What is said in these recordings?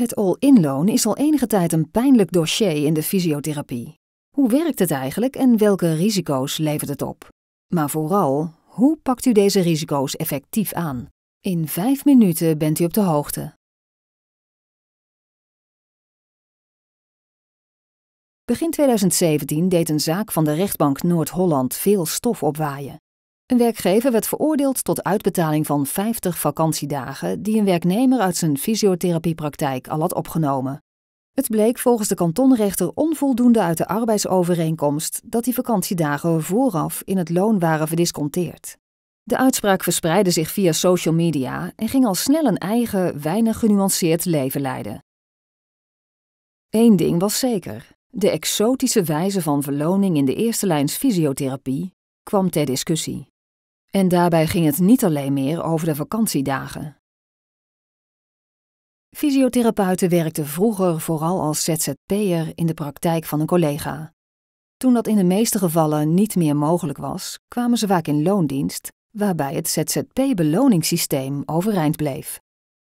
Het all-in-loon is al enige tijd een pijnlijk dossier in de fysiotherapie. Hoe werkt het eigenlijk en welke risico's levert het op? Maar vooral, hoe pakt u deze risico's effectief aan? In vijf minuten bent u op de hoogte. Begin 2017 deed een zaak van de rechtbank Noord-Holland veel stof opwaaien. Een werkgever werd veroordeeld tot uitbetaling van 50 vakantiedagen die een werknemer uit zijn fysiotherapiepraktijk al had opgenomen. Het bleek volgens de kantonrechter onvoldoende uit de arbeidsovereenkomst dat die vakantiedagen vooraf in het loon waren verdisconteerd. De uitspraak verspreidde zich via social media en ging al snel een eigen, weinig genuanceerd leven leiden. Eén ding was zeker: de exotische wijze van verloning in de eerste lijns fysiotherapie kwam ter discussie. En daarbij ging het niet alleen meer over de vakantiedagen. Fysiotherapeuten werkten vroeger vooral als ZZP'er in de praktijk van een collega. Toen dat in de meeste gevallen niet meer mogelijk was, kwamen ze vaak in loondienst, waarbij het ZZP-beloningssysteem overeind bleef.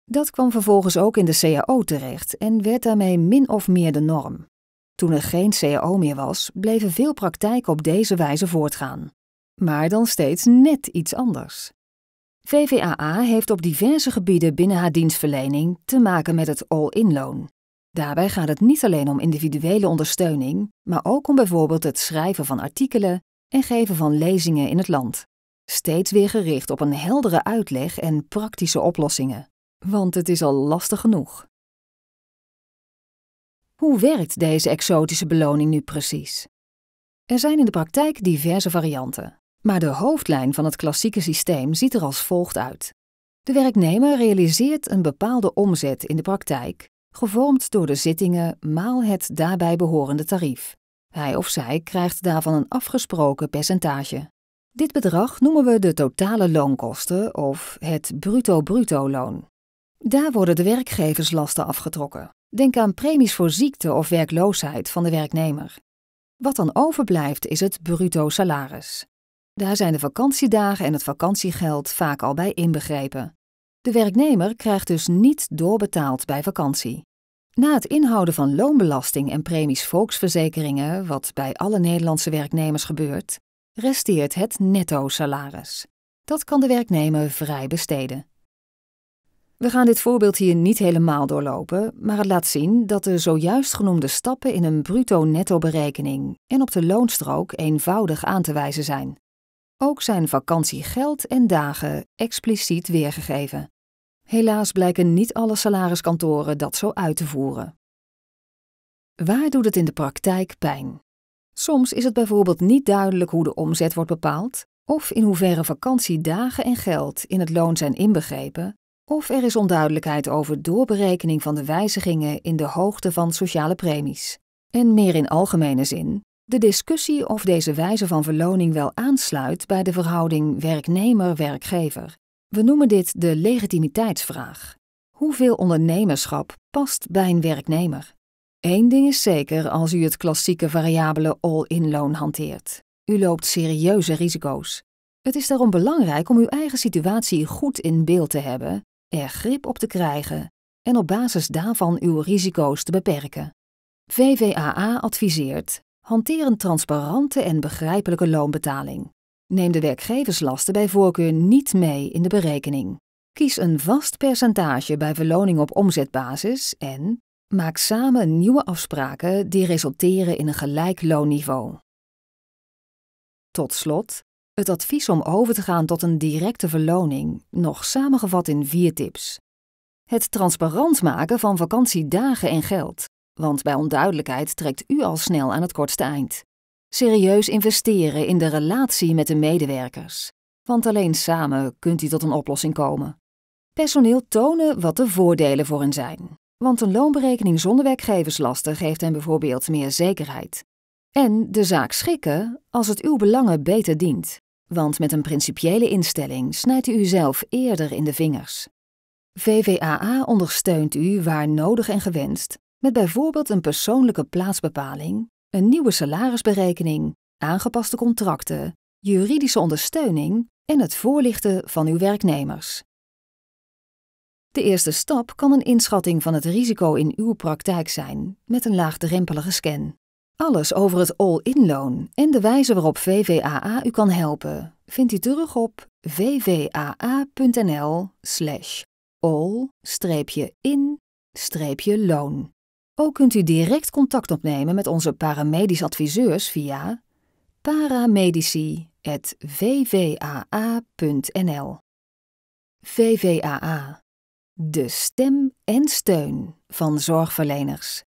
Dat kwam vervolgens ook in de CAO terecht en werd daarmee min of meer de norm. Toen er geen CAO meer was, bleven veel praktijken op deze wijze voortgaan maar dan steeds net iets anders. VVAA heeft op diverse gebieden binnen haar dienstverlening te maken met het all-in-loon. Daarbij gaat het niet alleen om individuele ondersteuning, maar ook om bijvoorbeeld het schrijven van artikelen en geven van lezingen in het land. Steeds weer gericht op een heldere uitleg en praktische oplossingen, want het is al lastig genoeg. Hoe werkt deze exotische beloning nu precies? Er zijn in de praktijk diverse varianten. Maar de hoofdlijn van het klassieke systeem ziet er als volgt uit. De werknemer realiseert een bepaalde omzet in de praktijk, gevormd door de zittingen maal het daarbij behorende tarief. Hij of zij krijgt daarvan een afgesproken percentage. Dit bedrag noemen we de totale loonkosten of het bruto-bruto-loon. Daar worden de werkgeverslasten afgetrokken. Denk aan premies voor ziekte of werkloosheid van de werknemer. Wat dan overblijft is het bruto-salaris. Daar zijn de vakantiedagen en het vakantiegeld vaak al bij inbegrepen. De werknemer krijgt dus niet doorbetaald bij vakantie. Na het inhouden van loonbelasting en premies volksverzekeringen, wat bij alle Nederlandse werknemers gebeurt, resteert het netto salaris. Dat kan de werknemer vrij besteden. We gaan dit voorbeeld hier niet helemaal doorlopen, maar het laat zien dat de zojuist genoemde stappen in een bruto-netto berekening en op de loonstrook eenvoudig aan te wijzen zijn ook zijn vakantiegeld en dagen expliciet weergegeven. Helaas blijken niet alle salariskantoren dat zo uit te voeren. Waar doet het in de praktijk pijn? Soms is het bijvoorbeeld niet duidelijk hoe de omzet wordt bepaald, of in hoeverre vakantiedagen en geld in het loon zijn inbegrepen, of er is onduidelijkheid over doorberekening van de wijzigingen in de hoogte van sociale premies. En meer in algemene zin, de discussie of deze wijze van verloning wel aansluit bij de verhouding werknemer-werkgever. We noemen dit de legitimiteitsvraag. Hoeveel ondernemerschap past bij een werknemer? Eén ding is zeker als u het klassieke variabele all-in loon hanteert. U loopt serieuze risico's. Het is daarom belangrijk om uw eigen situatie goed in beeld te hebben, er grip op te krijgen en op basis daarvan uw risico's te beperken. VVAA adviseert Hanteer een transparante en begrijpelijke loonbetaling. Neem de werkgeverslasten bij voorkeur niet mee in de berekening. Kies een vast percentage bij verloning op omzetbasis en maak samen nieuwe afspraken die resulteren in een gelijk loonniveau. Tot slot, het advies om over te gaan tot een directe verloning, nog samengevat in vier tips. Het transparant maken van vakantiedagen en geld. Want bij onduidelijkheid trekt u al snel aan het kortste eind. Serieus investeren in de relatie met de medewerkers. Want alleen samen kunt u tot een oplossing komen. Personeel tonen wat de voordelen voor hen zijn. Want een loonberekening zonder werkgeverslasten geeft hen bijvoorbeeld meer zekerheid. En de zaak schikken als het uw belangen beter dient. Want met een principiële instelling snijdt u uzelf eerder in de vingers. VVAA ondersteunt u waar nodig en gewenst met bijvoorbeeld een persoonlijke plaatsbepaling, een nieuwe salarisberekening, aangepaste contracten, juridische ondersteuning en het voorlichten van uw werknemers. De eerste stap kan een inschatting van het risico in uw praktijk zijn met een laagdrempelige scan. Alles over het all-in-loon en de wijze waarop VVAA u kan helpen vindt u terug op vvaa.nl all-in-loon. Ook kunt u direct contact opnemen met onze paramedisch adviseurs via paramedici.vvaa.nl. VVAA, de stem en steun van zorgverleners.